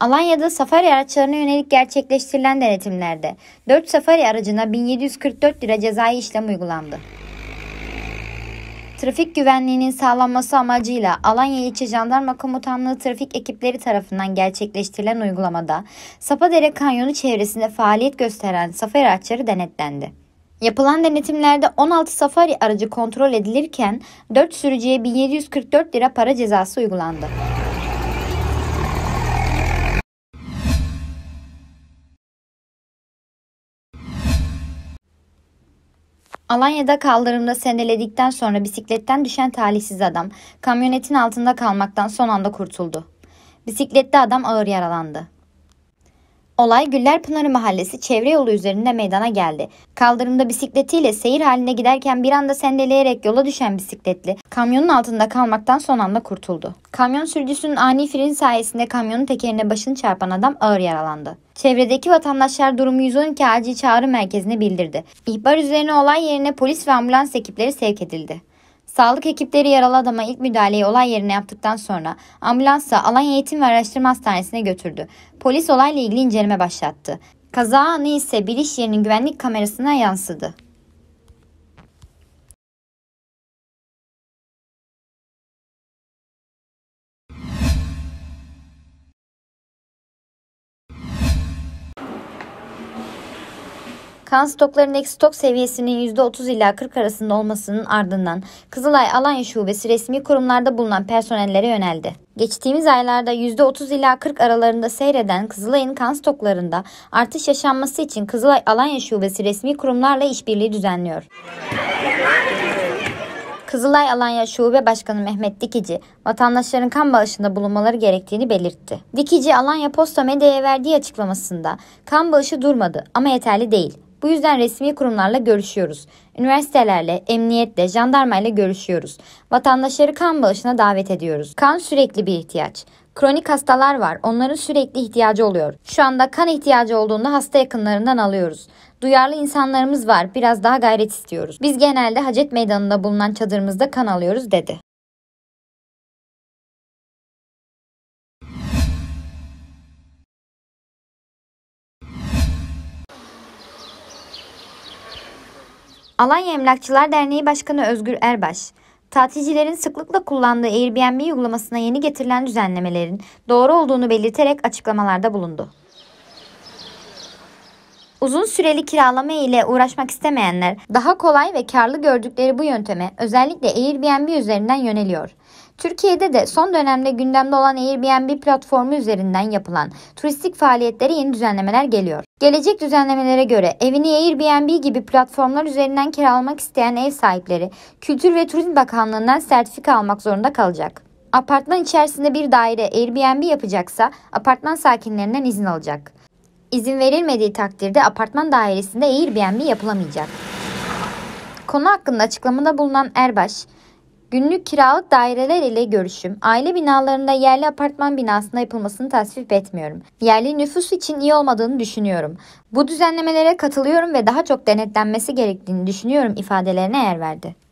Alanya'da safari araçlarına yönelik gerçekleştirilen denetimlerde 4 safari aracına 1744 lira cezai işlem uygulandı. Trafik güvenliğinin sağlanması amacıyla Alanya İlçe Jandarma Komutanlığı trafik ekipleri tarafından gerçekleştirilen uygulamada Sapadere Kanyonu çevresinde faaliyet gösteren safari araçları denetlendi. Yapılan denetimlerde 16 safari aracı kontrol edilirken 4 sürücüye 1744 lira para cezası uygulandı. Alanya'da kaldırımda seneledikten sonra bisikletten düşen talihsiz adam kamyonetin altında kalmaktan son anda kurtuldu. Bisikletli adam ağır yaralandı. Olay Güllerpınarı Mahallesi çevre yolu üzerinde meydana geldi. Kaldırımda bisikletiyle seyir haline giderken bir anda sendeleyerek yola düşen bisikletli kamyonun altında kalmaktan son anda kurtuldu. Kamyon sürücüsünün ani fren sayesinde kamyonun tekerine başını çarpan adam ağır yaralandı. Çevredeki vatandaşlar durumu 112 acil çağrı merkezine bildirdi. İhbar üzerine olay yerine polis ve ambulans ekipleri sevk edildi. Sağlık ekipleri yaralı adama ilk müdahaleyi olay yerine yaptıktan sonra ambulansa Alanya Eğitim ve Araştırma Hastanesi'ne götürdü. Polis olayla ilgili inceleme başlattı. Kaza anı ise bir iş yerinin güvenlik kamerasına yansıdı. Kan stoklarının ek stok seviyesinin %30 ila 40 arasında olmasının ardından Kızılay Alanya Şubesi resmi kurumlarda bulunan personellere yöneldi. Geçtiğimiz aylarda %30 ila 40 aralarında seyreden Kızılay'ın kan stoklarında artış yaşanması için Kızılay Alanya Şubesi resmi kurumlarla işbirliği düzenliyor. Kızılay Alanya Şube Başkanı Mehmet Dikici, vatandaşların kan bağışında bulunmaları gerektiğini belirtti. Dikici, Alanya Posta Medya'ya verdiği açıklamasında kan bağışı durmadı ama yeterli değil. Bu yüzden resmi kurumlarla görüşüyoruz. Üniversitelerle, emniyetle, jandarmayla görüşüyoruz. Vatandaşları kan bağışına davet ediyoruz. Kan sürekli bir ihtiyaç. Kronik hastalar var. Onların sürekli ihtiyacı oluyor. Şu anda kan ihtiyacı olduğunda hasta yakınlarından alıyoruz. Duyarlı insanlarımız var. Biraz daha gayret istiyoruz. Biz genelde Hacet Meydanı'nda bulunan çadırımızda kan alıyoruz dedi. Alanya Emlakçılar Derneği Başkanı Özgür Erbaş, tatilcilerin sıklıkla kullandığı Airbnb uygulamasına yeni getirilen düzenlemelerin doğru olduğunu belirterek açıklamalarda bulundu. Uzun süreli kiralama ile uğraşmak istemeyenler daha kolay ve karlı gördükleri bu yönteme özellikle Airbnb üzerinden yöneliyor. Türkiye'de de son dönemde gündemde olan Airbnb platformu üzerinden yapılan turistik faaliyetlere yeni düzenlemeler geliyor. Gelecek düzenlemelere göre evini Airbnb gibi platformlar üzerinden kiralamak isteyen ev sahipleri Kültür ve Turizm Bakanlığı'ndan sertifika almak zorunda kalacak. Apartman içerisinde bir daire Airbnb yapacaksa apartman sakinlerinden izin alacak. İzin verilmediği takdirde apartman dairesinde Airbnb yapılamayacak. Konu hakkında açıklamada bulunan Erbaş, günlük kiralık daireler ile görüşüm, aile binalarında yerli apartman binasında yapılmasını tasvip etmiyorum. Yerli nüfus için iyi olmadığını düşünüyorum. Bu düzenlemelere katılıyorum ve daha çok denetlenmesi gerektiğini düşünüyorum ifadelerine yer verdi.